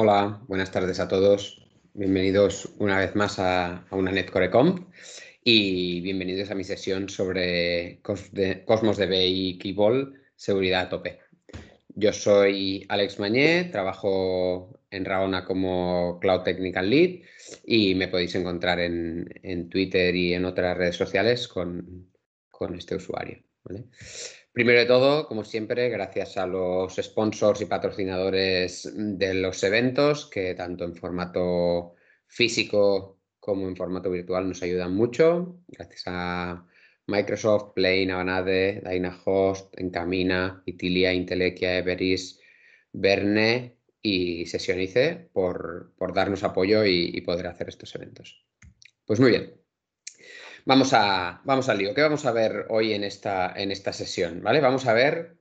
Hola, buenas tardes a todos. Bienvenidos una vez más a, una NetCoreComp y bienvenidos a mi sesión sobre Cosmos de, Cosmos DB y Keyball, seguridad a tope. Yo soy Alex Mañé, trabajo en Raona como Cloud Technical Lead y me podéis encontrar en, Twitter y en otras redes sociales con, este usuario. Primero de todo, como siempre, gracias a los sponsors y patrocinadores de los eventos, que tanto en formato físico como en formato virtual nos ayudan mucho. Gracias a Microsoft, Play, Avanade, Dynahost, Encamina, Itilia, Intelequia, Everis, Verne y Sesionice por, darnos apoyo y poder hacer estos eventos. Pues muy bien, Vamos, a, vamos al lío. ¿Qué vamos a ver hoy en esta, en esta sesión? ¿Vale? Vamos a ver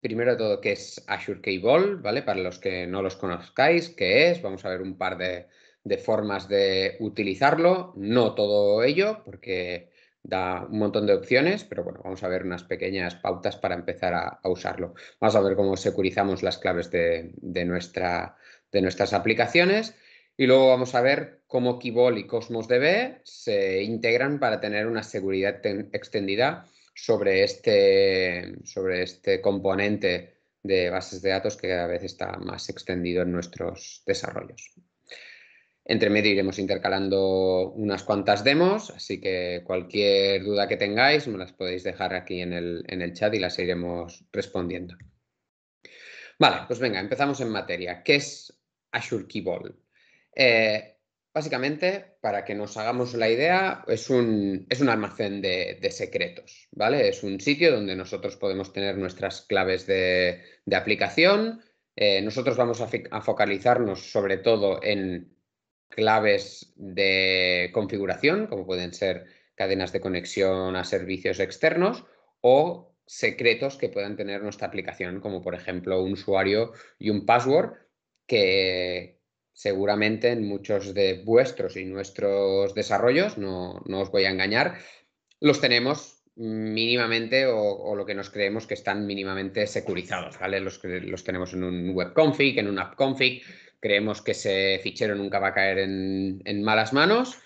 primero de todo qué es Azure Key Vault, ¿vale? Para los que no los conozcáis, qué es. Vamos a ver un par de, de formas de utilizarlo. No todo ello, porque da un montón de opciones, pero bueno, vamos a ver unas pequeñas pautas para empezar a, usarlo. Vamos a ver cómo securizamos las claves de, nuestra, de nuestras aplicaciones y luego vamos a ver como Kibol y Cosmos DB se integran para tener una seguridad extendida sobre este, sobre este componente de bases de datos que cada vez está más extendido en nuestros desarrollos. Entre medio iremos intercalando unas cuantas demos, así que cualquier duda que tengáis me las podéis dejar aquí en el, chat y las iremos respondiendo. Vale, pues venga, empezamos en materia. ¿Qué es Azure Kibol? Eh, Básicamente, para que nos hagamos la idea, es un, es un almacén de, secretos, ¿vale? Es un sitio donde nosotros podemos tener nuestras claves de, aplicación. Eh, nosotros vamos a, a, focalizarnos sobre todo en claves de configuración, como pueden ser cadenas de conexión a servicios externos o secretos que puedan tener nuestra aplicación, como por ejemplo un usuario y un password que, seguramente en muchos de vuestros y nuestros desarrollos, no, os voy a engañar, los tenemos mínimamente o, lo que nos creemos que están mínimamente securizados, ¿vale? Los, los tenemos en un web config, en un app config, creemos que ese fichero nunca va a caer en, malas manos,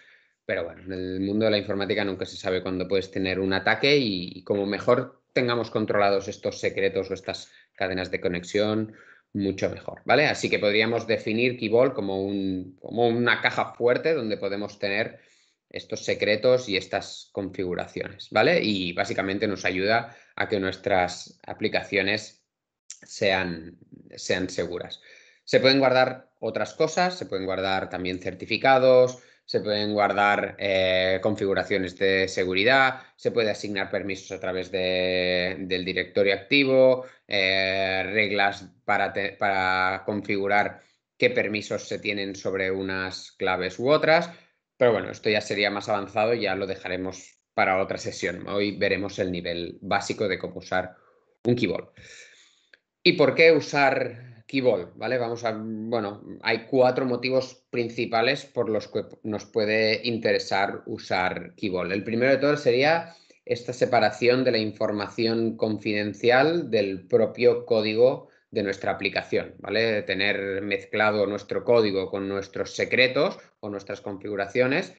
pero bueno, en el mundo de la informática nunca se sabe cuándo puedes tener un ataque y como mejor tengamos controlados estos secretos o estas cadenas de conexión mucho mejor, ¿vale? Así que podríamos definir Keyball como, como una caja fuerte donde podemos tener estos secretos y estas configuraciones, ¿vale? Y básicamente nos ayuda a que nuestras aplicaciones sean, sean seguras. Se pueden guardar otras cosas, se pueden guardar también certificados, se pueden guardar eh, configuraciones de seguridad, se puede asignar permisos a través del directorio activo, eh, reglas para, para configurar qué permisos se tienen sobre unas claves u otras. Pero bueno, esto ya sería más avanzado, ya lo dejaremos para otra sesión. Hoy veremos el nivel básico de cómo usar un Keyboard. ¿Y por qué usar ¿vale? Vamos a, bueno, hay cuatro motivos principales por los que nos puede interesar usar Keyball. El primero de todos sería esta separación de la información confidencial del propio código de nuestra aplicación, ¿vale? Tener mezclado nuestro código con nuestros secretos o nuestras configuraciones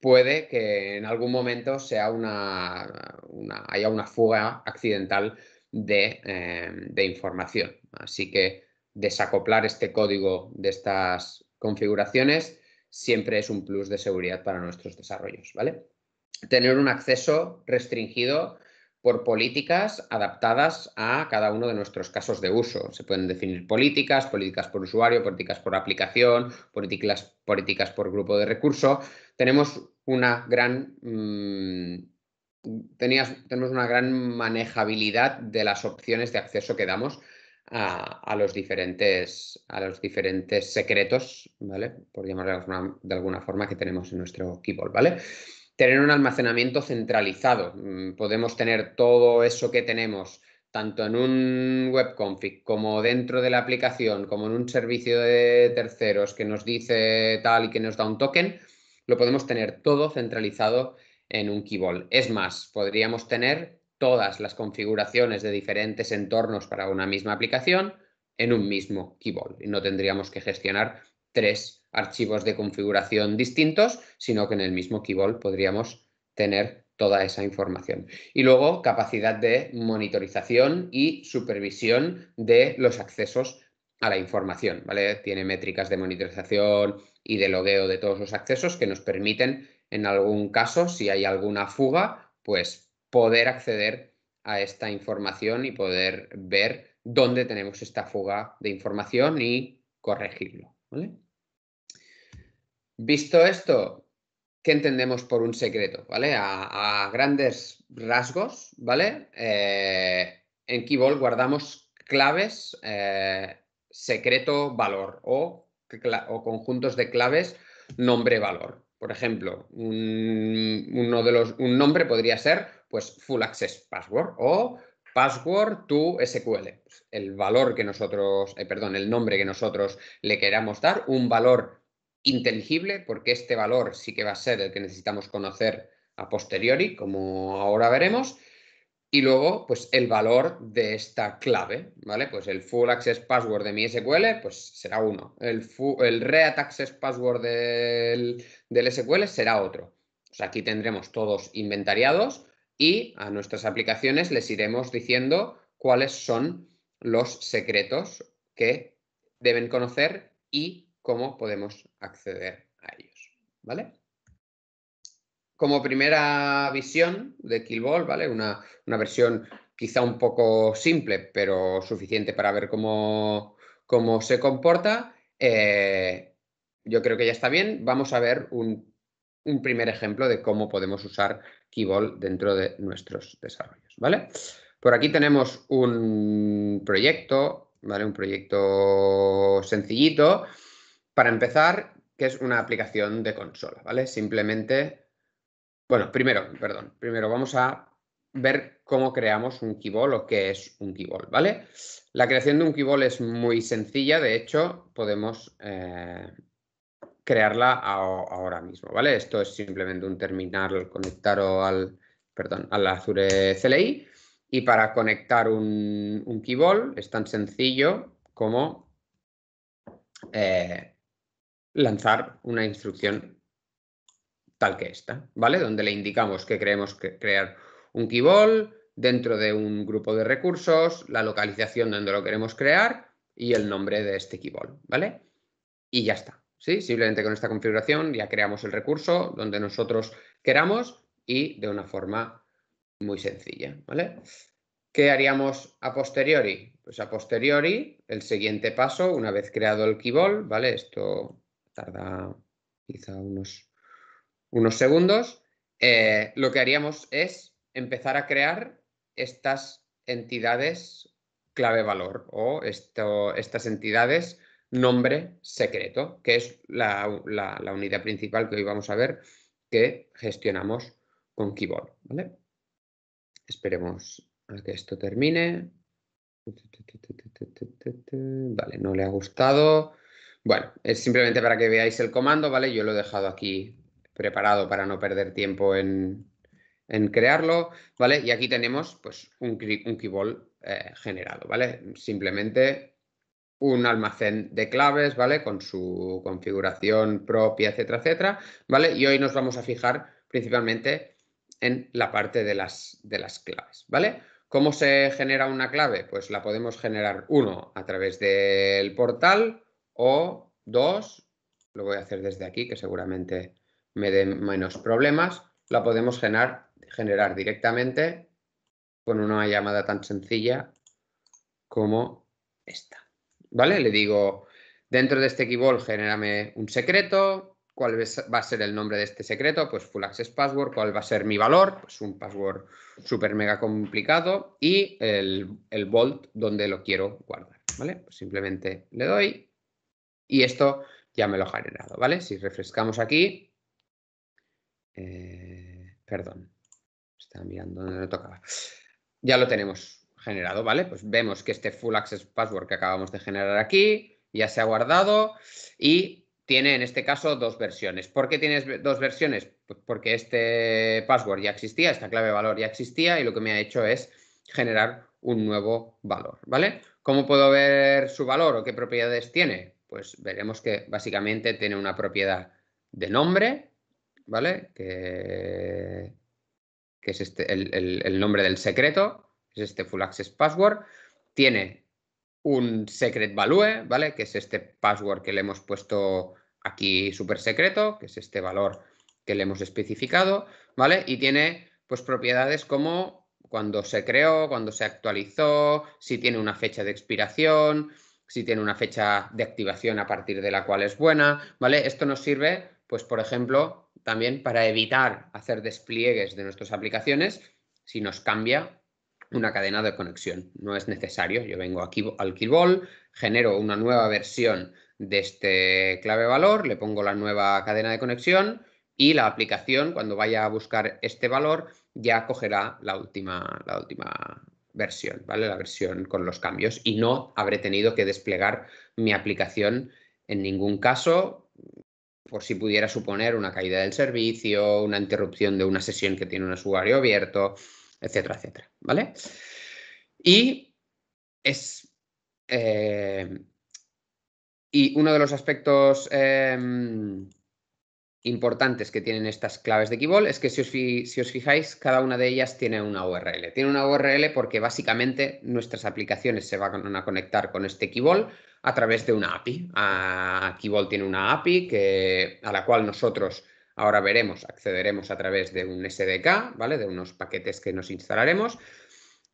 puede que en algún momento sea una haya una fuga accidental eh, de, información. Así que desacoplar este código de estas configuraciones siempre es un plus de seguridad para nuestros desarrollos, ¿vale? Tener un acceso restringido por políticas adaptadas a cada uno de nuestros casos de uso. Se pueden definir políticas, políticas por usuario, políticas por aplicación, políticas, políticas por grupo de recurso. Tenemos una gran mm, tenías, tenemos una gran manejabilidad de las opciones de acceso que damos a, los, diferentes, a los diferentes secretos, ¿vale? Por llamarlo de alguna, forma que tenemos en nuestro keyboard, ¿vale? Tener un almacenamiento centralizado. Mm, podemos tener todo eso que tenemos tanto en un web config como dentro de la aplicación, como en un servicio de terceros que nos dice tal y que nos da un token, lo podemos tener todo centralizado en un keyboard. Es más, podríamos tener todas las configuraciones de diferentes entornos para una misma aplicación en un mismo keyboard. y no tendríamos que gestionar tres archivos de configuración distintos, sino que en el mismo keyboard podríamos tener toda esa información. Y luego capacidad de monitorización y supervisión de los accesos a la información, ¿vale? Tiene métricas de monitorización y de logueo de todos los accesos que nos permiten en algún caso, si hay alguna fuga, pues poder acceder a esta información y poder ver dónde tenemos esta fuga de información y corregirlo. Visto esto, ¿qué entendemos por un secreto? ¿Vale? A, grandes rasgos, ¿vale? Eh, en Keyball guardamos claves eh, secreto-valor o, o conjuntos de claves nombre-valor. Por ejemplo, un, uno de los, un nombre podría ser pues, Full Access Password o Password to SQL. Pues, el valor que nosotros, eh, perdón, el nombre que nosotros le queramos dar, un valor inteligible, porque este valor sí que va a ser el que necesitamos conocer a posteriori, como ahora veremos, y luego, pues el valor de esta clave, ¿vale? Pues el full access password de mi SQL, pues será uno. El, el read access password del, del SQL será otro. Pues aquí tendremos todos inventariados y a nuestras aplicaciones les iremos diciendo cuáles son los secretos que deben conocer y cómo podemos acceder a ellos, ¿vale? como primera visión de Killball, ¿vale? Una, versión quizá un poco simple, pero suficiente para ver cómo, cómo se comporta. Eh, yo creo que ya está bien. Vamos a ver un, primer ejemplo de cómo podemos usar Killball dentro de nuestros desarrollos, ¿vale? Por aquí tenemos un proyecto, ¿vale? Un proyecto sencillito para empezar, que es una aplicación de consola, ¿vale? Simplemente bueno, primero, perdón, primero vamos a ver cómo creamos un keyball o qué es un keyball, ¿vale? La creación de un keyball es muy sencilla, de hecho, podemos eh, crearla ahora mismo, ¿vale? Esto es simplemente un terminal conectado al, perdón, al Azure CLI y para conectar un, un es tan sencillo como eh, lanzar una instrucción tal que esta, ¿vale? Donde le indicamos que queremos crear un keyball dentro de un grupo de recursos, la localización donde lo queremos crear y el nombre de este keyball, ¿vale? Y ya está, ¿sí? Simplemente con esta configuración ya creamos el recurso donde nosotros queramos y de una forma muy sencilla, ¿vale? ¿Qué haríamos a posteriori? Pues a posteriori, el siguiente paso, una vez creado el keyball, ¿vale? Esto tarda quizá unos unos segundos, eh, lo que haríamos es empezar a crear estas entidades clave valor o esto, estas entidades nombre secreto, que es la, unidad principal que hoy vamos a ver que gestionamos con Keyboard, ¿vale? Esperemos a que esto termine. Vale, no le ha gustado. Bueno, es simplemente para que veáis el comando, ¿vale? Yo lo he dejado aquí preparado para no perder tiempo en, crearlo, ¿vale? Y aquí tenemos pues un, un keyball eh, generado, ¿vale? Simplemente un almacén de claves, ¿vale? Con su configuración propia, etcétera, etcétera, ¿vale? Y hoy nos vamos a fijar principalmente en la parte de las, de las claves, ¿vale? ¿Cómo se genera una clave? Pues la podemos generar, uno, a través del portal o dos, lo voy a hacer desde aquí, que seguramente me dé menos problemas, la podemos generar, generar directamente con una llamada tan sencilla como esta. ¿Vale? Le digo, dentro de este keyboard, genérame un secreto. ¿Cuál va a ser el nombre de este secreto? Pues full access password. ¿Cuál va a ser mi valor? Pues un password súper mega complicado. Y el, el vault donde lo quiero guardar. ¿Vale? Pues simplemente le doy y esto ya me lo ha generado. ¿Vale? Si refrescamos aquí, eh, perdón, está mirando donde no tocaba. Ya lo tenemos generado, ¿vale? Pues vemos que este full access password que acabamos de generar aquí ya se ha guardado y tiene en este caso dos versiones. ¿Por qué tienes dos versiones? Pues porque este password ya existía, esta clave valor ya existía y lo que me ha hecho es generar un nuevo valor, ¿vale? ¿Cómo puedo ver su valor o qué propiedades tiene? Pues veremos que básicamente tiene una propiedad de nombre, ¿vale? Que, es este, el, nombre del secreto, es este Full Access Password. Tiene un secret value, ¿vale? Que es este password que le hemos puesto aquí súper secreto, que es este valor que le hemos especificado, ¿vale? Y tiene pues propiedades como cuando se creó, cuando se actualizó, si tiene una fecha de expiración, si tiene una fecha de activación a partir de la cual es buena, ¿vale? Esto nos sirve, pues por ejemplo, también para evitar hacer despliegues de nuestras aplicaciones si nos cambia una cadena de conexión. No es necesario. Yo vengo aquí al Killball, genero una nueva versión de este clave valor, le pongo la nueva cadena de conexión y la aplicación cuando vaya a buscar este valor ya cogerá la última, la última versión, ¿vale? La versión con los cambios y no habré tenido que desplegar mi aplicación en ningún caso por si pudiera suponer una caída del servicio, una interrupción de una sesión que tiene un usuario abierto, etcétera, etcétera. ¿Vale? Y es. Eh, y uno de los aspectos em, importantes que tienen estas claves de Keyball es que si os, fijáis, cada una de ellas tiene una URL. Tiene una URL porque básicamente nuestras aplicaciones se van a conectar con este Keyball a través de una API. Ah, Keyball tiene una API que, a la cual nosotros ahora veremos, accederemos a través de un SDK, ¿vale? De unos paquetes que nos instalaremos.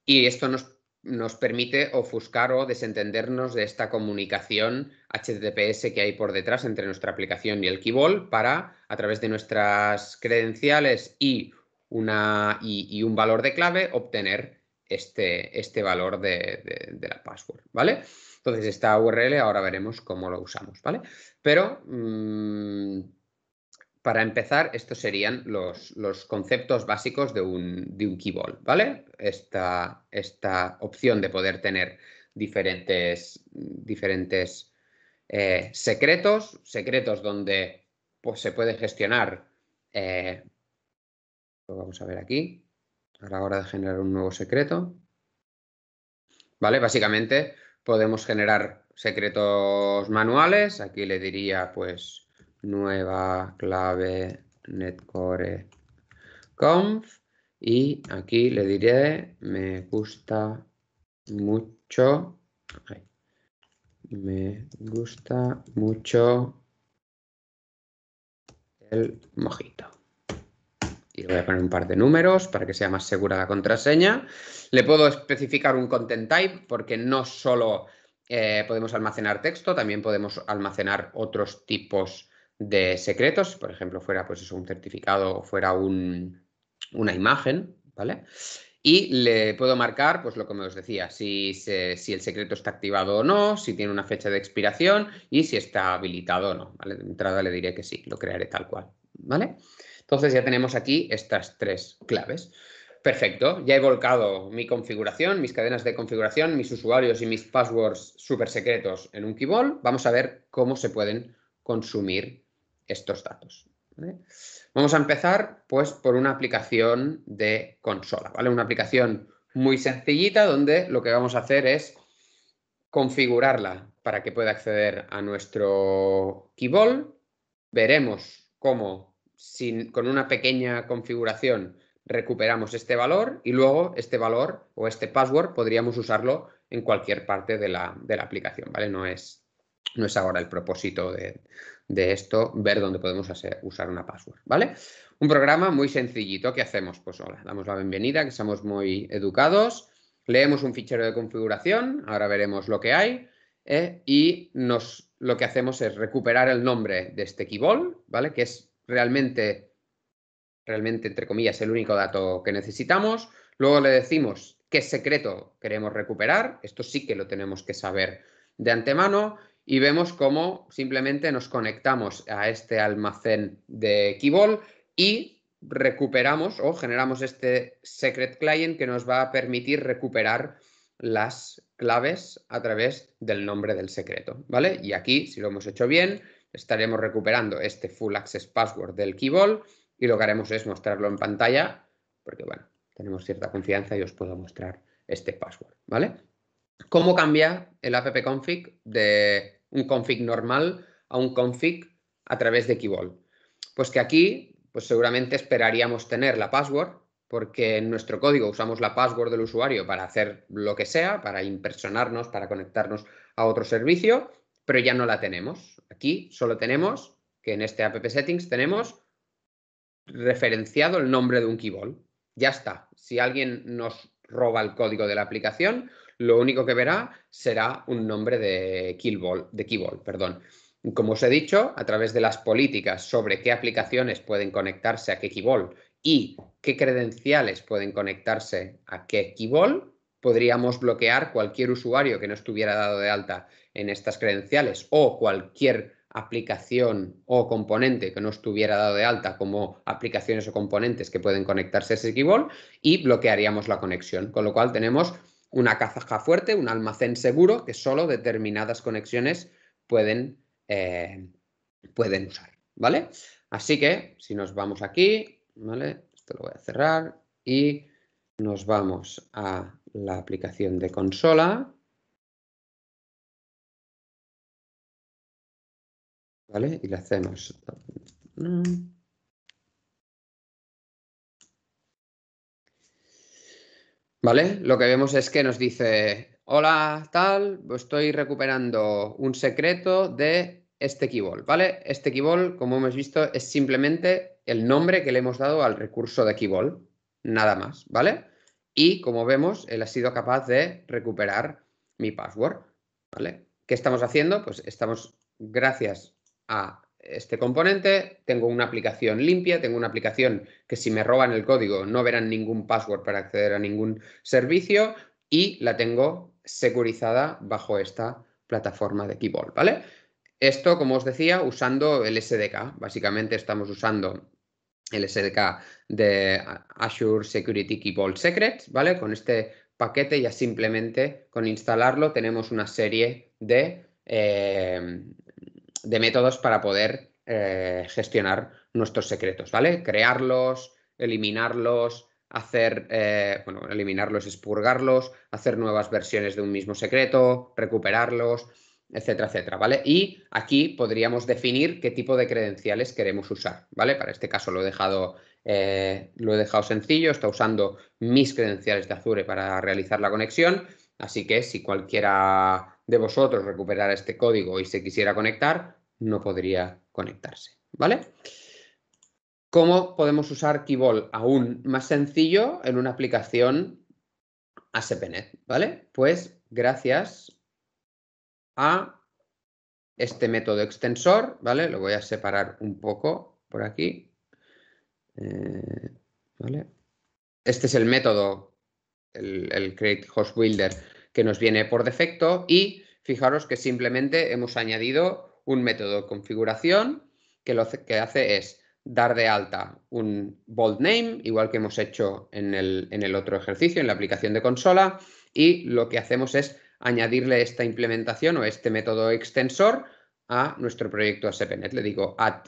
Y esto nos nos permite ofuscar o desentendernos de esta comunicación HTTPS que hay por detrás entre nuestra aplicación y el Keyball para, a través de nuestras credenciales y, una, y, un valor de clave, obtener este, este valor de, la password, ¿vale? Entonces, esta URL ahora veremos cómo lo usamos, ¿vale? Pero mm, para empezar, estos serían los, conceptos básicos de un, de ¿vale? Esta, esta, opción de poder tener diferentes, diferentes eh, secretos, secretos donde pues, se puede gestionar, eh, lo vamos a ver aquí, a la hora de generar un nuevo secreto, ¿vale? Básicamente podemos generar secretos manuales, aquí le diría pues nueva clave netcore y aquí le diré me gusta mucho me gusta mucho el mojito y voy a poner un par de números para que sea más segura la contraseña. Le puedo especificar un content type porque no solo eh, podemos almacenar texto, también podemos almacenar otros tipos de secretos, por ejemplo, fuera pues un certificado o fuera una imagen, ¿vale? Y le puedo marcar, pues lo que me os decía, si, si, el secreto está activado o no, si tiene una fecha de expiración y si está habilitado o no. ¿vale? De entrada le diré que sí, lo crearé tal cual. ¿vale? Entonces ya tenemos aquí estas tres claves. Perfecto, ya he volcado mi configuración, mis cadenas de configuración, mis usuarios y mis passwords super secretos en un Keyboard. Vamos a ver cómo se pueden consumir estos datos. Vamos a empezar pues, por una aplicación de consola, ¿vale? Una aplicación muy sencillita donde lo que vamos a hacer es configurarla para que pueda acceder a nuestro keyball. Veremos cómo con una pequeña configuración recuperamos este valor y luego este valor o este password podríamos usarlo en cualquier parte de la, de la aplicación, ¿vale? No es, no es ahora el propósito de, de esto, ver dónde podemos hacer, usar una password, ¿vale? Un programa muy sencillito. que hacemos? Pues hola, damos la bienvenida, que somos muy educados, leemos un fichero de configuración, ahora veremos lo que hay, ¿eh? y nos, lo que hacemos es recuperar el nombre de este keyball, ¿vale? Que es realmente, realmente, entre comillas, el único dato que necesitamos. Luego le decimos qué secreto queremos recuperar. Esto sí que lo tenemos que saber de antemano y vemos cómo simplemente nos conectamos a este almacén de Keyball y recuperamos o generamos este secret client que nos va a permitir recuperar las claves a través del nombre del secreto, ¿vale? Y aquí, si lo hemos hecho bien, estaremos recuperando este full access password del Keyball y lo que haremos es mostrarlo en pantalla porque, bueno, tenemos cierta confianza y os puedo mostrar este password, ¿vale? ¿Cómo cambia el app config de un config normal a un config a través de Keyball. Pues que aquí, pues seguramente esperaríamos tener la password, porque en nuestro código usamos la password del usuario para hacer lo que sea, para impersonarnos, para conectarnos a otro servicio, pero ya no la tenemos. Aquí solo tenemos que en este app settings tenemos referenciado el nombre de un keyball. Ya está. Si alguien nos roba el código de la aplicación, lo único que verá será un nombre de, Keyball, de Perdón. Como os he dicho, a través de las políticas sobre qué aplicaciones pueden conectarse a qué Keyball y qué credenciales pueden conectarse a qué Keyball, podríamos bloquear cualquier usuario que no estuviera dado de alta en estas credenciales o cualquier aplicación o componente que no estuviera dado de alta como aplicaciones o componentes que pueden conectarse a ese Keyball y bloquearíamos la conexión. Con lo cual tenemos una caja fuerte, un almacén seguro que solo determinadas conexiones pueden, eh, pueden usar, ¿vale? Así que si nos vamos aquí, ¿vale? Esto lo voy a cerrar y nos vamos a la aplicación de consola. ¿Vale? Y le hacemos... ¿Vale? Lo que vemos es que nos dice, hola, tal, estoy recuperando un secreto de este keyball, ¿vale? Este keyball, como hemos visto, es simplemente el nombre que le hemos dado al recurso de keyball, nada más, ¿vale? Y como vemos, él ha sido capaz de recuperar mi password, ¿vale? ¿Qué estamos haciendo? Pues estamos, gracias a este componente, tengo una aplicación limpia, tengo una aplicación que si me roban el código no verán ningún password para acceder a ningún servicio y la tengo securizada bajo esta plataforma de Keyboard. ¿vale? Esto, como os decía, usando el SDK. Básicamente estamos usando el SDK de Azure Security Key Vault Secrets, ¿vale? Con este paquete ya simplemente con instalarlo tenemos una serie de eh, de métodos para poder eh, gestionar nuestros secretos, ¿vale? Crearlos, eliminarlos, hacer, eh, bueno, eliminarlos, expurgarlos, hacer nuevas versiones de un mismo secreto, recuperarlos, etcétera, etcétera, ¿vale? Y aquí podríamos definir qué tipo de credenciales queremos usar, ¿vale? Para este caso lo he dejado, eh, lo he dejado sencillo, está usando mis credenciales de Azure para realizar la conexión, así que si cualquiera de vosotros recuperara este código y se quisiera conectar, no podría conectarse, ¿vale? ¿Cómo podemos usar Keyball aún más sencillo en una aplicación ASP.NET, ¿vale? Pues gracias a este método extensor, ¿vale? Lo voy a separar un poco por aquí, eh, ¿vale? Este es el método, el, el Create Host Builder, que nos viene por defecto y fijaros que simplemente hemos añadido un método de configuración que lo que hace es dar de alta un bold name, igual que hemos hecho en el, otro ejercicio, en la aplicación de consola, y lo que hacemos es añadirle esta implementación o este método extensor a nuestro proyecto ASP.NET. Le digo add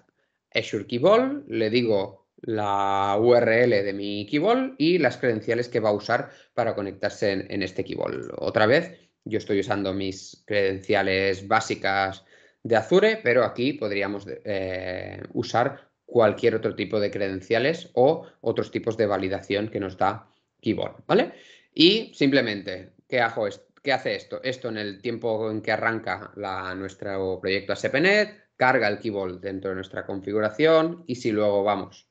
Azure Keyball, le digo la URL de mi Keyball y las credenciales que va a usar para conectarse en, este Keyboard. Otra vez, yo estoy usando mis credenciales básicas de Azure, pero aquí podríamos eh, usar cualquier otro tipo de credenciales o otros tipos de validación que nos da Keyboard, ¿vale? Y simplemente, ¿qué, hace esto? Esto en el tiempo en que arranca la, nuestro proyecto ASP.NET, carga el Keyboard dentro de nuestra configuración y si luego vamos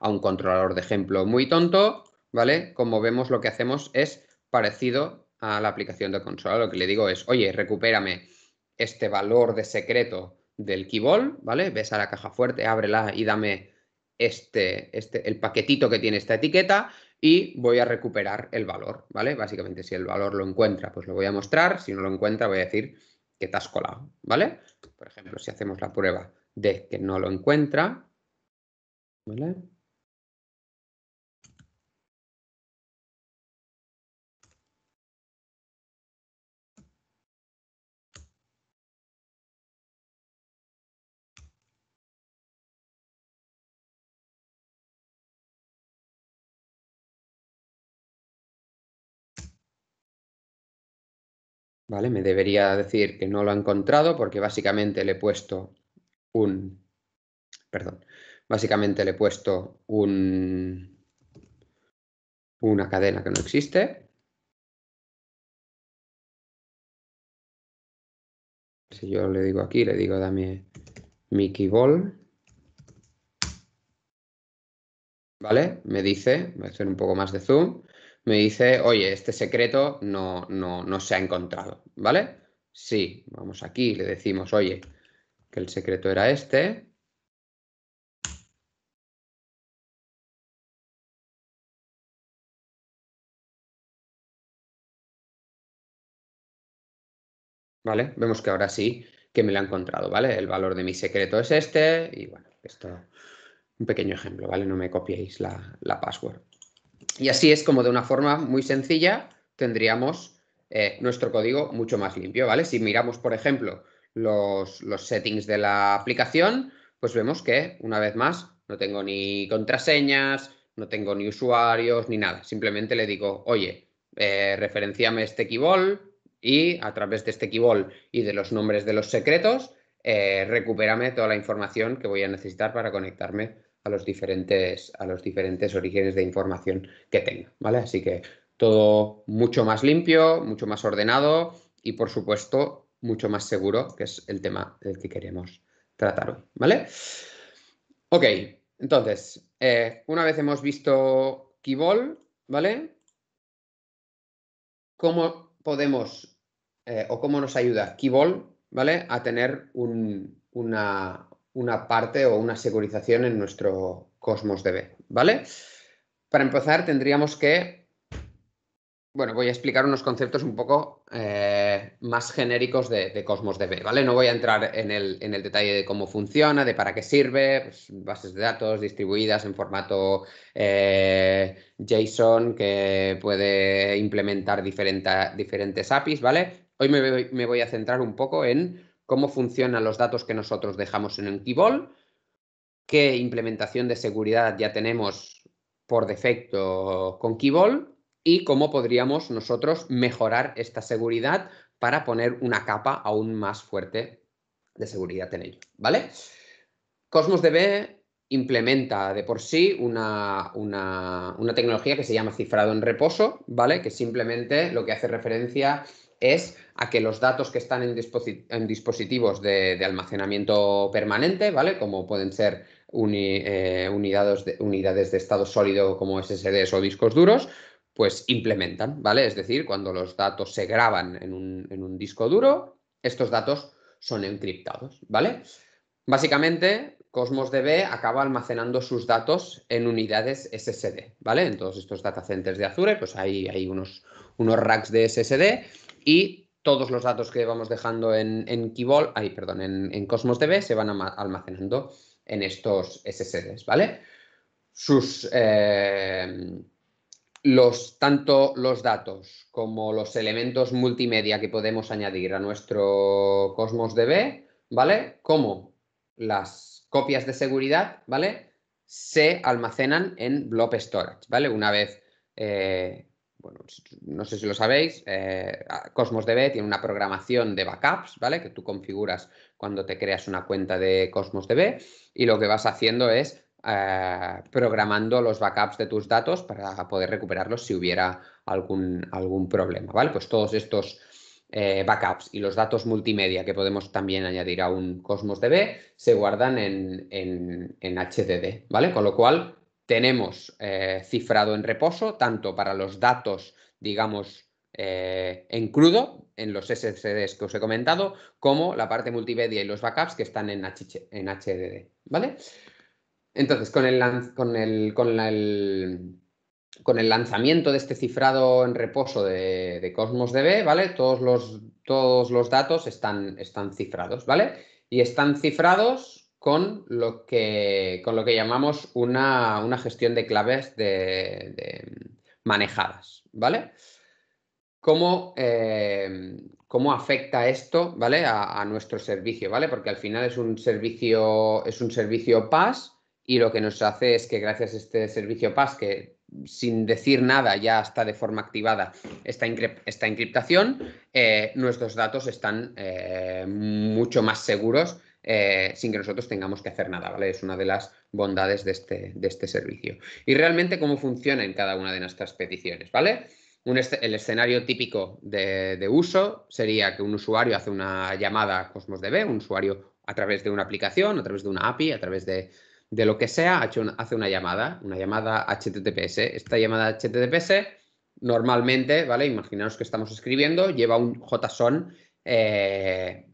a un controlador de ejemplo muy tonto, ¿vale? Como vemos, lo que hacemos es parecido a la aplicación de consola. Lo que le digo es, oye, recupérame este valor de secreto del keyball, ¿vale? Ves a la caja fuerte, ábrela y dame este, este, el paquetito que tiene esta etiqueta y voy a recuperar el valor, ¿vale? Básicamente, si el valor lo encuentra, pues lo voy a mostrar, si no lo encuentra, voy a decir que te has colado, ¿vale? Por ejemplo, si hacemos la prueba de que no lo encuentra, ¿vale? Me debería decir que no lo ha encontrado porque básicamente le he puesto un, perdón, básicamente le he puesto un, una cadena que no existe. Si yo le digo aquí, le digo dame mi Ball. ¿Vale? Me dice, voy a hacer un poco más de zoom, me dice, oye, este secreto no, no, se ha encontrado, ¿vale? Sí, vamos aquí, le decimos, oye, que el secreto era este. ¿Vale? Vemos que ahora sí que me lo ha encontrado, ¿vale? El valor de mi secreto es este y bueno, esto un pequeño ejemplo, ¿vale? No me copiéis la, la password. Y así es como de una forma muy sencilla tendríamos eh, nuestro código mucho más limpio, ¿vale? Si miramos, por ejemplo, los, settings de la aplicación, pues vemos que, una vez más, no tengo ni contraseñas, no tengo ni usuarios, ni nada. Simplemente le digo, oye, eh, referenciame este keyball y a través de este keyboard y de los nombres de los secretos, eh, recupérame toda la información que voy a necesitar para conectarme a los diferentes, a los diferentes orígenes de información que tenga, ¿vale? Así que todo mucho más limpio, mucho más ordenado y, por supuesto, mucho más seguro, que es el tema del que queremos tratar hoy, ¿vale? Ok, entonces, eh, una vez hemos visto Kibol, ¿vale? ¿Cómo podemos eh, o cómo nos ayuda Kibol, ¿vale? A tener una, una parte o una securización en nuestro Cosmos DB, ¿vale? Para empezar tendríamos que, bueno, voy a explicar unos conceptos un poco eh, más genéricos de, Cosmos DB, ¿vale? No voy a entrar en el, en el, detalle de cómo funciona, de para qué sirve, pues, bases de datos distribuidas en formato eh, JSON que puede implementar diferentes APIs, ¿vale? Hoy me voy a centrar un poco en cómo funcionan los datos que nosotros dejamos en un qué implementación de seguridad ya tenemos por defecto con Keyball y cómo podríamos nosotros mejorar esta seguridad para poner una capa aún más fuerte de seguridad en ello, ¿vale? Cosmos DB implementa de por sí una, una tecnología que se llama cifrado en reposo, ¿vale? Que simplemente lo que hace referencia es a que los datos que están en, dispositivos de, almacenamiento permanente, ¿vale? Como pueden ser eh, unidades, de, estado sólido como SSDs o discos duros, pues implementan, ¿vale? Es decir, cuando los datos se graban en un, disco duro, estos datos son encriptados, ¿vale? Básicamente, Cosmos DB acaba almacenando sus datos en unidades SSD, ¿vale? En todos estos data centers de Azure, pues hay unos, unos racks de SSD y todos los datos que vamos dejando en, perdón, en, Cosmos DB se van almacenando en estos SSDs, ¿vale? Sus, eh, los, tanto los datos como los elementos multimedia que podemos añadir a nuestro Cosmos DB, ¿vale? Como las copias de seguridad, ¿vale? Se almacenan en Blob Storage, ¿vale? Una vez eh, bueno, no sé si lo sabéis, eh, Cosmos DB tiene una programación de backups, ¿vale? Que tú configuras cuando te creas una cuenta de Cosmos DB y lo que vas haciendo es eh, programando los backups de tus datos para poder recuperarlos si hubiera algún, algún problema, ¿vale? Pues todos estos eh, backups y los datos multimedia que podemos también añadir a un Cosmos DB se guardan en, en, en HDD, ¿vale? Con lo cual tenemos eh, cifrado en reposo, tanto para los datos, digamos, eh, en crudo, en los SSDs que os he comentado, como la parte multimedia y los backups que están en, HDD, ¿vale? Entonces, con el, con, el, con, el, con el, lanzamiento de este cifrado en reposo de, de Cosmos DB, ¿vale? Todos los, todos los datos están, están cifrados, ¿vale? Y están cifrados con lo que, con lo que llamamos una, gestión de claves manejadas, ¿vale? ¿Cómo, eh, cómo afecta esto, ¿vale? A, nuestro servicio, ¿vale? Porque al final es un servicio, es un servicio PAS y lo que nos hace es que gracias a este servicio PAS, que sin decir nada ya está de forma activada esta, esta encriptación, eh, nuestros datos están eh, mucho más seguros eh, sin que nosotros tengamos que hacer nada, ¿vale? Es una de las bondades de este, de este servicio. Y realmente cómo funciona en cada una de nuestras peticiones, ¿vale? el escenario típico de, uso sería que un usuario hace una llamada a Cosmos DB, un usuario a través de una aplicación, a través de una API, a través de, lo que sea, hace una llamada, una llamada HTTPS. Esta llamada HTTPS normalmente, ¿vale? Imaginaos que estamos escribiendo, lleva un JSON eh,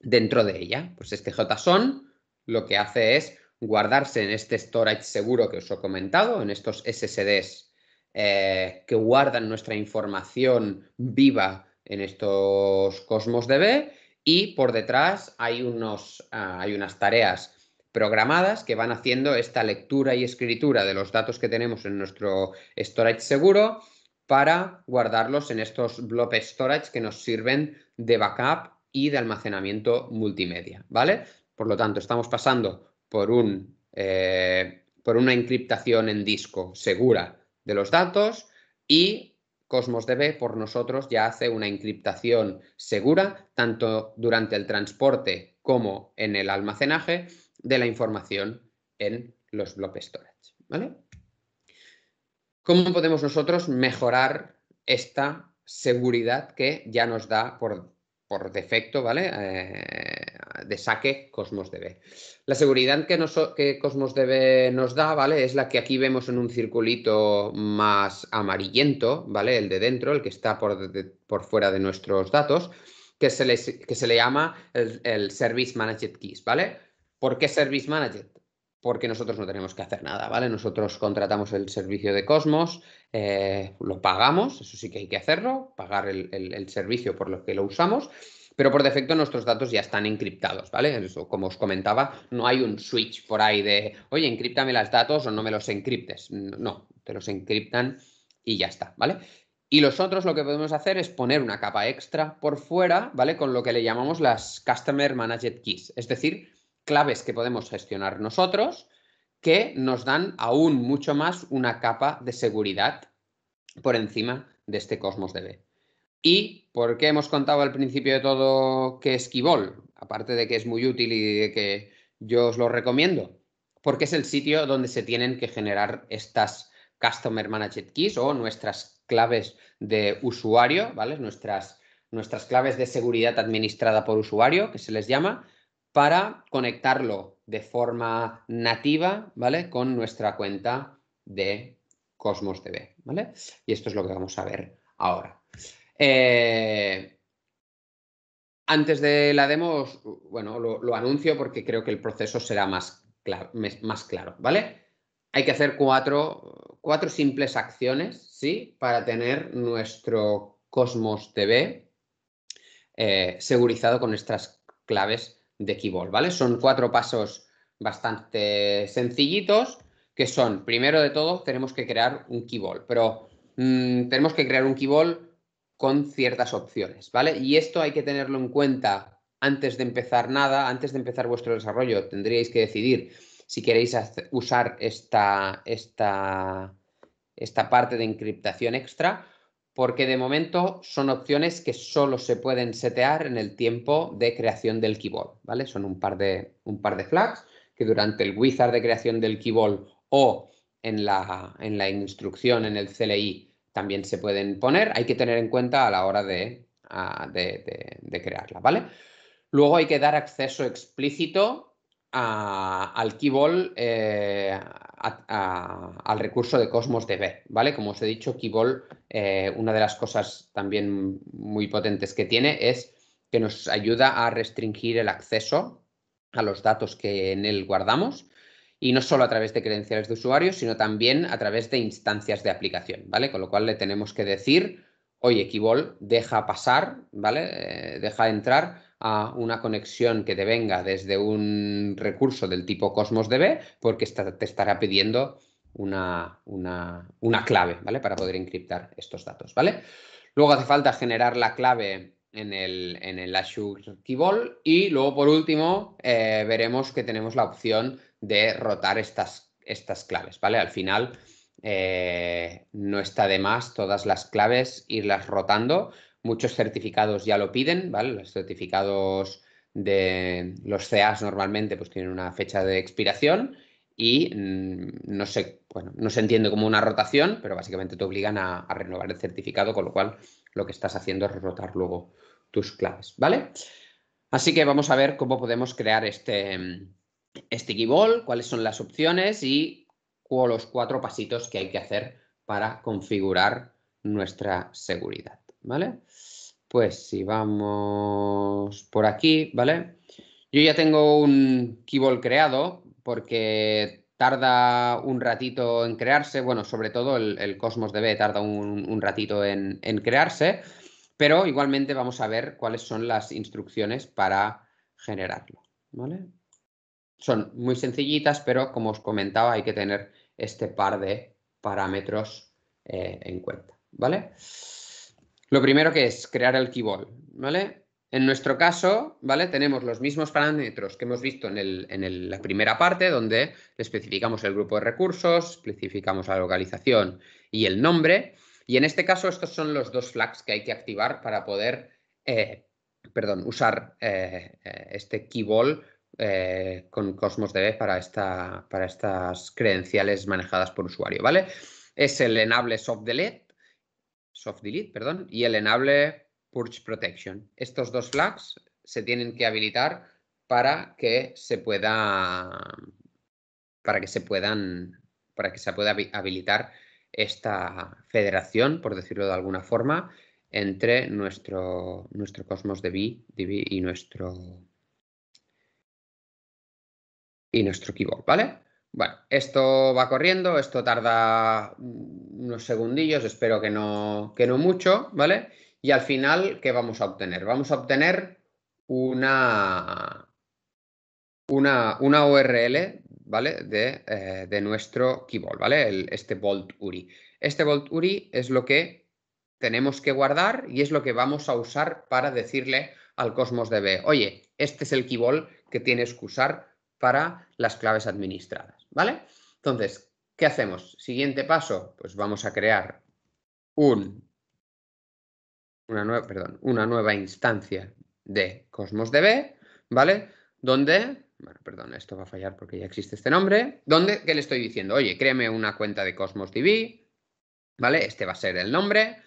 dentro de ella. Pues este JSON lo que hace es guardarse en este storage seguro que os he comentado, en estos SSDs eh, que guardan nuestra información viva en estos Cosmos DB y por detrás hay, unos, ah, hay unas tareas programadas que van haciendo esta lectura y escritura de los datos que tenemos en nuestro storage seguro para guardarlos en estos blob storage que nos sirven de backup y de almacenamiento multimedia, ¿vale? Por lo tanto, estamos pasando por, un, eh, por una encriptación en disco segura de los datos y Cosmos DB por nosotros ya hace una encriptación segura tanto durante el transporte como en el almacenaje de la información en los bloques storage, ¿vale? ¿Cómo podemos nosotros mejorar esta seguridad que ya nos da por por defecto, ¿vale? Eh, de saque Cosmos DB. La seguridad que, que Cosmos DB nos da, ¿vale? Es la que aquí vemos en un circulito más amarillento, ¿vale? El de dentro, el que está por, fuera de nuestros datos, que se, que se le llama el, el Service Managed Keys, ¿vale? ¿Por qué Service Managed? porque nosotros no tenemos que hacer nada, ¿vale? Nosotros contratamos el servicio de Cosmos, eh, lo pagamos, eso sí que hay que hacerlo, pagar el, servicio por lo que lo usamos, pero por defecto nuestros datos ya están encriptados, ¿vale? Eso, como os comentaba, no hay un switch por ahí de, oye, encriptame los datos o no me los encriptes. No, te los encriptan y ya está, ¿vale? Y nosotros lo que podemos hacer es poner una capa extra por fuera, ¿vale? Con lo que le llamamos las Customer Managed Keys, es decir, claves que podemos gestionar nosotros que nos dan aún mucho más una capa de seguridad por encima de este Cosmos DB. ¿Y por qué hemos contado al principio de todo que es Aparte de que es muy útil y de que yo os lo recomiendo. Porque es el sitio donde se tienen que generar estas Customer Managed Keys o nuestras claves de usuario, ¿vale? Nuestras, nuestras claves de seguridad administrada por usuario, que se les llama, para conectarlo de forma nativa, ¿vale? Con nuestra cuenta de Cosmos DB, ¿vale? Y esto es lo que vamos a ver ahora. Eh, antes de la demo, bueno, lo, anuncio porque creo que el proceso será más claro, más claro ¿vale? Hay que hacer cuatro, simples acciones, ¿sí? Para tener nuestro Cosmos DB eh, segurizado con nuestras claves de Keyball, ¿vale? Son cuatro pasos bastante sencillitos, que son, primero de todo, tenemos que crear un Keyball, pero mm, tenemos que crear un Keyball con ciertas opciones, ¿vale? Y esto hay que tenerlo en cuenta antes de empezar nada, antes de empezar vuestro desarrollo, tendríais que decidir si queréis usar esta, esta, esta parte de encriptación extra porque de momento son opciones que solo se pueden setear en el tiempo de creación del keyboard, ¿vale? Son un par de, un par de flags que durante el wizard de creación del keyboard o en la, en la instrucción en el CLI también se pueden poner, hay que tener en cuenta a la hora de, de, crearla, ¿vale? Luego hay que dar acceso explícito al keyball, eh, al recurso de Cosmos DB, ¿vale? Como os he dicho, keyball, eh, una de las cosas también muy potentes que tiene es que nos ayuda a restringir el acceso a los datos que en él guardamos y no solo a través de credenciales de usuarios, sino también a través de instancias de aplicación, ¿vale? Con lo cual le tenemos que decir, oye, keyball, deja pasar, ¿vale? Eh, deja entrar a una conexión que te venga desde un recurso del tipo Cosmos DB, porque te estará pidiendo una, clave, ¿vale? Para poder encriptar estos datos, ¿vale? Luego hace falta generar la clave en el, en el Azure Key y luego, por último, eh, veremos que tenemos la opción de rotar estas, estas claves, ¿vale? Al final, eh, no está de más todas las claves, irlas rotando Muchos certificados ya lo piden, ¿vale? Los certificados de los CAs normalmente pues tienen una fecha de expiración y mm, no sé, bueno, no se entiende como una rotación, pero básicamente te obligan a, renovar el certificado, con lo cual lo que estás haciendo es rotar luego tus claves, ¿vale? Así que vamos a ver cómo podemos crear este, Sticky este Ball, cuáles son las opciones y los cuatro pasitos que hay que hacer para configurar nuestra seguridad. ¿vale? Pues si vamos por aquí, ¿vale? Yo ya tengo un Keyboard creado porque tarda un ratito en crearse, bueno, sobre todo el, Cosmos DB tarda un, ratito en, crearse, pero igualmente vamos a ver cuáles son las instrucciones para generarlo, ¿vale? Son muy sencillitas, pero como os comentaba, hay que tener este par de parámetros eh, en cuenta, ¿vale? vale lo primero que es crear el keyboard, ¿vale? En nuestro caso, ¿vale? Tenemos los mismos parámetros que hemos visto en, la primera parte, donde especificamos el grupo de recursos, especificamos la localización y el nombre. Y en este caso, estos son los dos flags que hay que activar para poder, eh, perdón, usar eh, eh, este key con Cosmos DB para, esta, para estas credenciales manejadas por usuario, ¿vale? Es el enable soft delete soft delete, perdón, y el enable purge protection. Estos dos flags se tienen que habilitar para que se pueda para que se puedan para que se pueda habilitar esta federación, por decirlo de alguna forma, entre nuestro nuestro Cosmos DB, y nuestro y nuestro keyboard, ¿vale? Bueno, esto va corriendo, esto tarda unos segundillos, espero que no, que no mucho, ¿vale? Y al final, ¿qué vamos a obtener? Vamos a obtener una, una, URL, ¿vale? De, eh, de nuestro keyboard, ¿vale? este Bolt URI. Este Bolt URI es lo que tenemos que guardar y es lo que vamos a usar para decirle al Cosmos DB, oye, este es el keyboard que tienes que usar para las claves administradas. ¿Vale? Entonces, ¿qué hacemos? Siguiente paso, pues vamos a crear un, una, nueva, perdón, una nueva instancia de Cosmos DB, ¿vale? Donde, bueno, perdón, esto va a fallar porque ya existe este nombre, donde, ¿qué le estoy diciendo? Oye, créeme una cuenta de Cosmos DB, ¿vale? Este va a ser el nombre,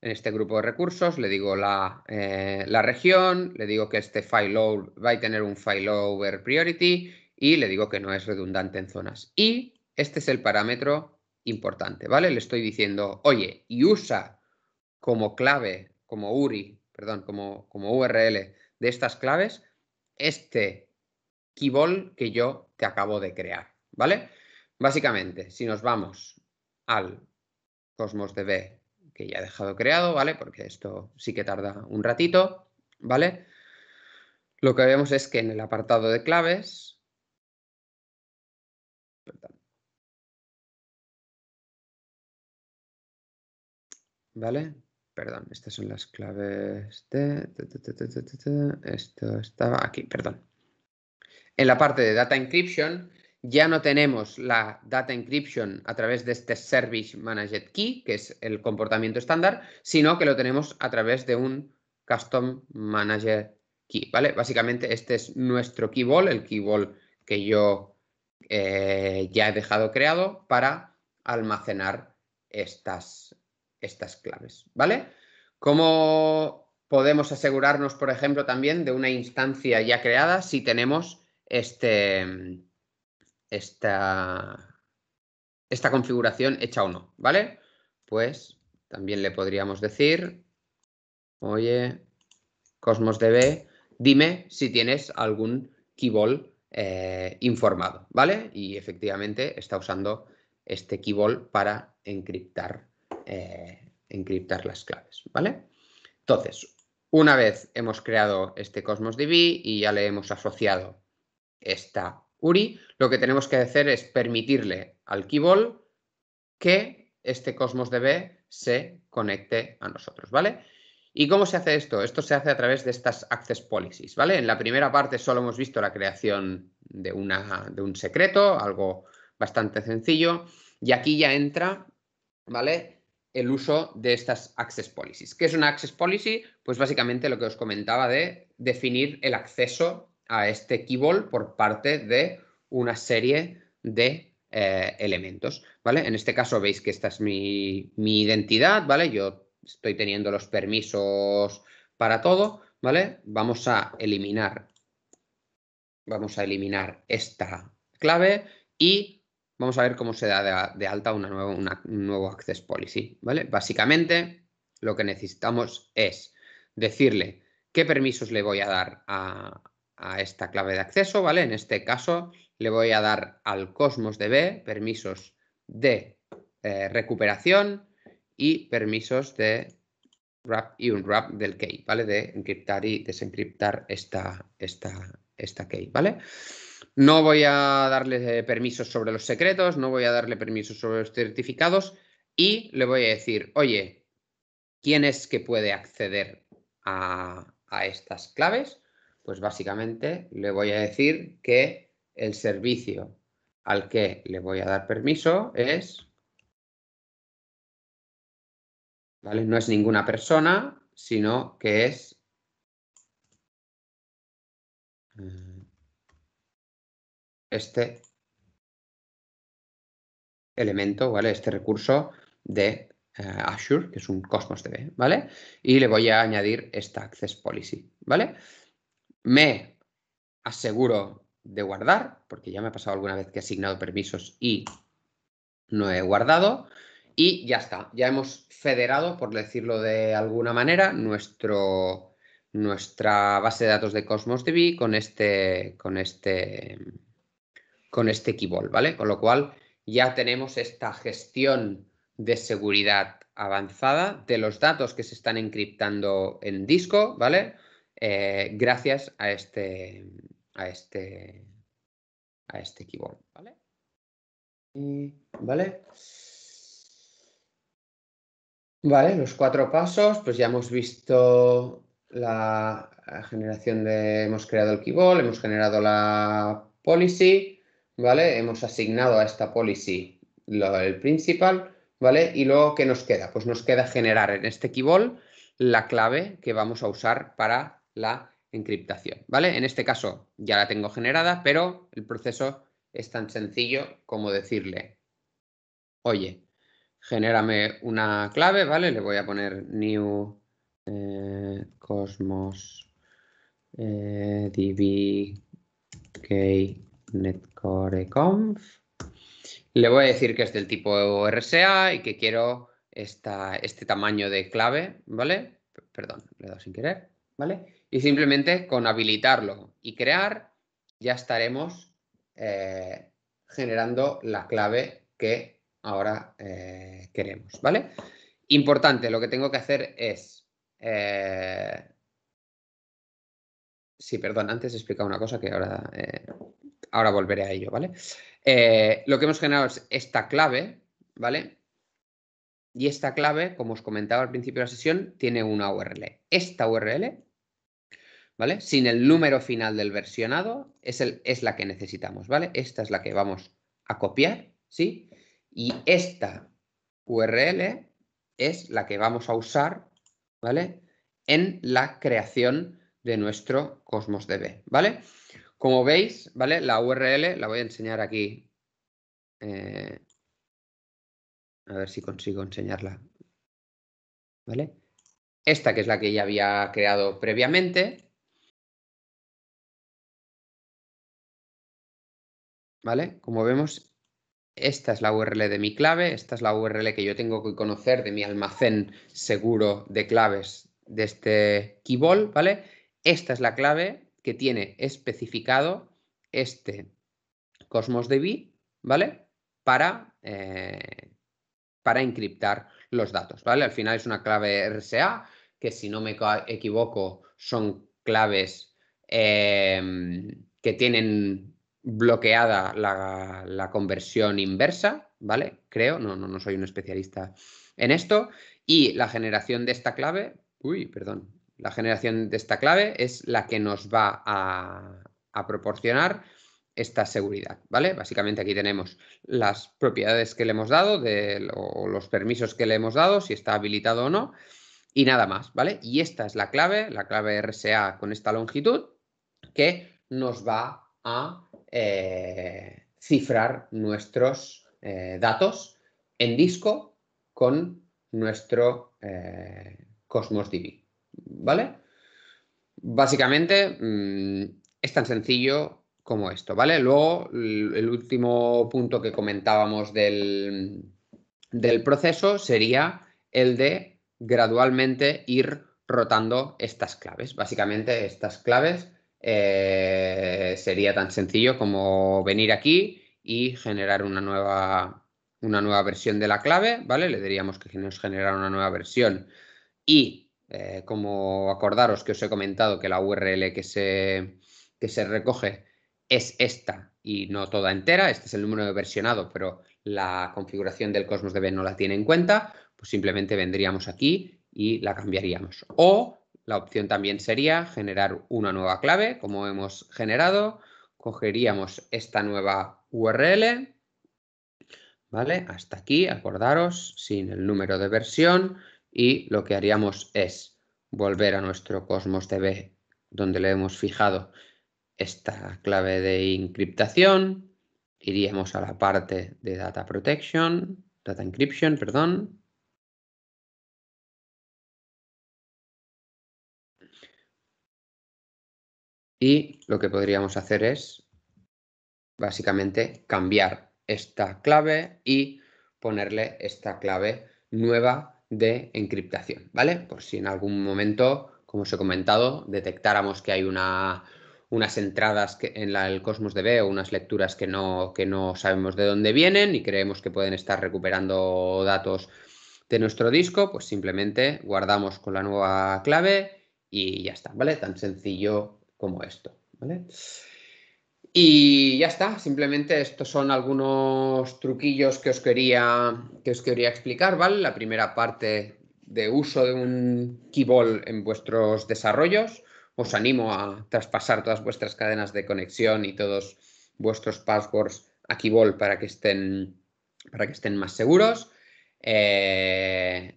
en este grupo de recursos, le digo la, eh, la región, le digo que este file va a tener un file over priority y le digo que no es redundante en zonas. Y este es el parámetro importante, ¿vale? Le estoy diciendo, oye, y usa como clave, como URI, perdón, como, como URL de estas claves, este kibol que yo te acabo de crear, ¿vale? Básicamente, si nos vamos al Cosmos DB que ya he dejado creado, ¿vale? Porque esto sí que tarda un ratito, ¿vale? Lo que vemos es que en el apartado de claves ¿Vale? Perdón, estas son las claves de... Esto estaba aquí, perdón. En la parte de Data Encryption ya no tenemos la Data Encryption a través de este Service manager Key, que es el comportamiento estándar, sino que lo tenemos a través de un Custom manager Key, ¿vale? Básicamente este es nuestro key el key que yo eh, ya he dejado creado para almacenar estas, estas claves, ¿vale? ¿Cómo podemos asegurarnos, por ejemplo, también de una instancia ya creada si tenemos este, esta, esta configuración hecha o no, ¿vale? Pues también le podríamos decir, oye, Cosmos CosmosDB, dime si tienes algún keyball eh, informado, ¿vale? Y efectivamente está usando este keyball para encriptar, eh, encriptar las claves, ¿vale? Entonces, una vez hemos creado este Cosmos DB y ya le hemos asociado esta URI, lo que tenemos que hacer es permitirle al keyball que este Cosmos DB se conecte a nosotros, ¿vale? ¿Y cómo se hace esto? Esto se hace a través de estas access policies, ¿vale? En la primera parte solo hemos visto la creación de, una, de un secreto, algo bastante sencillo, y aquí ya entra, ¿vale? El uso de estas access policies. ¿Qué es una access policy? Pues básicamente lo que os comentaba de definir el acceso a este Keyboard por parte de una serie de eh, elementos, ¿vale? En este caso veis que esta es mi, mi identidad, ¿vale? Yo estoy teniendo los permisos para todo, ¿vale? Vamos a eliminar, vamos a eliminar esta clave y vamos a ver cómo se da de, alta una nueva, una, un nuevo access policy, ¿vale? Básicamente lo que necesitamos es decirle qué permisos le voy a dar a, a esta clave de acceso, ¿vale? En este caso le voy a dar al Cosmos DB permisos de eh, recuperación, y permisos de wrap y un del key, ¿vale? De encriptar y desencriptar esta, esta, esta key, ¿vale? No voy a darle eh, permisos sobre los secretos, no voy a darle permisos sobre los certificados y le voy a decir, oye, ¿quién es que puede acceder a, a estas claves? Pues básicamente le voy a decir que el servicio al que le voy a dar permiso es No es ninguna persona, sino que es... Eh, este elemento, ¿vale? Este recurso de eh, Azure, que es un Cosmos DB, ¿vale? Y le voy a añadir esta Access Policy, ¿vale? Me aseguro de guardar, porque ya me ha pasado alguna vez que he asignado permisos y no he guardado. Y ya está, ya hemos federado, por decirlo de alguna manera, nuestro, nuestra base de datos de Cosmos DB con este, con este, con este ¿vale? Con lo cual ya tenemos esta gestión de seguridad avanzada de los datos que se están encriptando en disco, ¿vale? Eh, gracias a este, a este, a este ¿vale? ¿Vale? Vale, los cuatro pasos, pues ya hemos visto la generación de, hemos creado el keyball, hemos generado la policy, ¿vale? Hemos asignado a esta policy el principal, ¿vale? Y luego, ¿qué nos queda? Pues nos queda generar en este keyboard la clave que vamos a usar para la encriptación, ¿vale? En este caso ya la tengo generada, pero el proceso es tan sencillo como decirle, oye, genérame una clave, ¿vale? Le voy a poner new eh, cosmos dbk eh, db core netcoreconf. Le voy a decir que es del tipo RSA y que quiero esta, este tamaño de clave, ¿vale? Perdón, le he dado sin querer, ¿vale? Y simplemente con habilitarlo y crear ya estaremos eh, generando la clave que ahora eh, queremos, ¿vale? Importante, lo que tengo que hacer es... Eh, sí, perdón, antes he explicado una cosa que ahora, eh, ahora volveré a ello, ¿vale? lo que hemos generado es esta clave, ¿vale? Y esta clave, como os comentaba al principio de la sesión, tiene una URL. Esta URL, ¿vale? Sin el número final del versionado, es, el, es la que necesitamos, ¿vale? Esta es la que vamos a copiar, ¿sí? Y esta URL es la que vamos a usar, ¿vale? En la creación de nuestro Cosmos DB, ¿vale? Como veis, ¿vale? La URL la voy a enseñar aquí. Eh, a ver si consigo enseñarla. ¿Vale? Esta que es la que ya había creado previamente. ¿Vale? Como vemos, esta es la URL de mi clave, esta es la URL que yo tengo que conocer de mi almacén seguro de claves de este keyball, ¿vale? Esta es la clave que tiene especificado este Cosmos DB, ¿vale? Para, eh, para encriptar los datos, ¿vale? Al final es una clave RSA, que si no me equivoco son claves eh, que tienen bloqueada la, conversión inversa, ¿vale? Creo, no, no, soy un especialista en esto. Y la generación de esta clave, uy, perdón, la generación de esta clave es la que nos va a, proporcionar esta seguridad, ¿vale? Básicamente aquí tenemos las propiedades que le hemos dado de, o los permisos que le hemos dado, si está habilitado o no, y nada más, ¿vale? Y esta es la clave, la clave RSA con esta longitud, que nos va a eh, cifrar nuestros eh, datos en disco con nuestro eh, Cosmos DB. ¿Vale? Básicamente mm, es tan sencillo como esto, ¿vale? Luego, el último punto que comentábamos del, del proceso sería el de gradualmente ir rotando estas claves. Básicamente estas claves eh, sería tan sencillo como venir aquí y generar una nueva, una nueva versión de la clave, ¿vale? Le diríamos que nos generara una nueva versión. Y eh, como acordaros que os he comentado que la URL que se, que se recoge es esta y no toda entera, este es el número de versionado, pero la configuración del Cosmos DB no la tiene en cuenta, pues simplemente vendríamos aquí y la cambiaríamos. O la opción también sería generar una nueva clave, como hemos generado. Cogeríamos esta nueva URL, ¿vale? Hasta aquí, acordaros, sin el número de versión. Y lo que haríamos es volver a nuestro Cosmos DB, donde le hemos fijado esta clave de encriptación. Iríamos a la parte de Data Protection, Data Encryption, perdón, Y lo que podríamos hacer es básicamente cambiar esta clave y ponerle esta clave nueva de encriptación, ¿vale? Por si en algún momento, como os he comentado, detectáramos que hay una, unas entradas que en el Cosmos DB o unas lecturas que no, que no sabemos de dónde vienen y creemos que pueden estar recuperando datos de nuestro disco, pues simplemente guardamos con la nueva clave y ya está, ¿vale? Tan sencillo como esto. Y ya está, simplemente estos son algunos truquillos que os quería, que os quería explicar, ¿vale? La primera parte de uso de un keyball en vuestros desarrollos. Os animo a traspasar todas vuestras cadenas de conexión y todos vuestros passwords a keyball para que estén, para que estén más seguros. Eh,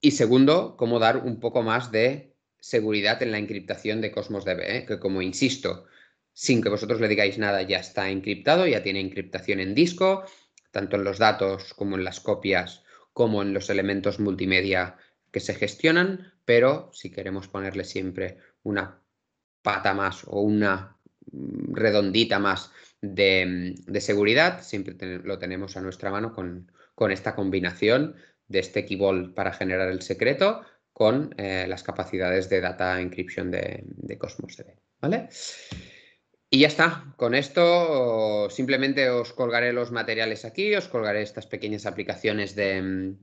y segundo, cómo dar un poco más de seguridad en la encriptación de Cosmos DB, ¿eh? que como insisto, sin que vosotros le digáis nada, ya está encriptado, ya tiene encriptación en disco, tanto en los datos como en las copias, como en los elementos multimedia que se gestionan, pero si queremos ponerle siempre una pata más o una mm, redondita más de, mm, seguridad, siempre lo tenemos a nuestra mano con, esta combinación de este keyboard para generar el secreto con eh, las capacidades de data encryption de, Cosmos DB. ¿Vale? Y ya está, con esto simplemente os colgaré los materiales aquí, os colgaré estas pequeñas aplicaciones de,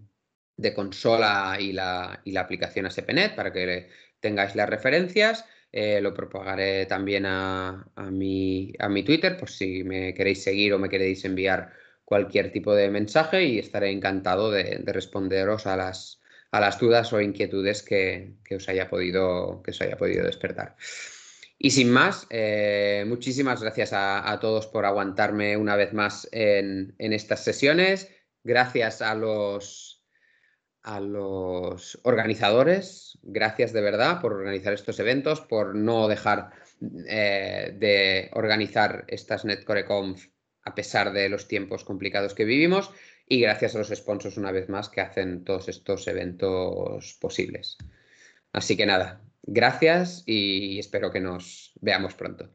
consola y la, y la, aplicación ASP.NET para que tengáis las referencias. Eh, lo propagaré también a, a, mi, a mi Twitter, por si me queréis seguir o me queréis enviar cualquier tipo de mensaje y estaré encantado de responderos a las, a las dudas o inquietudes que, os, haya podido, que os haya podido despertar. Y sin más, eh, muchísimas gracias a, todos por aguantarme una vez más en, estas sesiones. Gracias a los, a los organizadores, gracias de verdad por organizar estos eventos, por no dejar eh, de organizar estas NetCoreConf a pesar de los tiempos complicados que vivimos y gracias a los sponsors una vez más que hacen todos estos eventos posibles. Así que nada, gracias y espero que nos veamos pronto.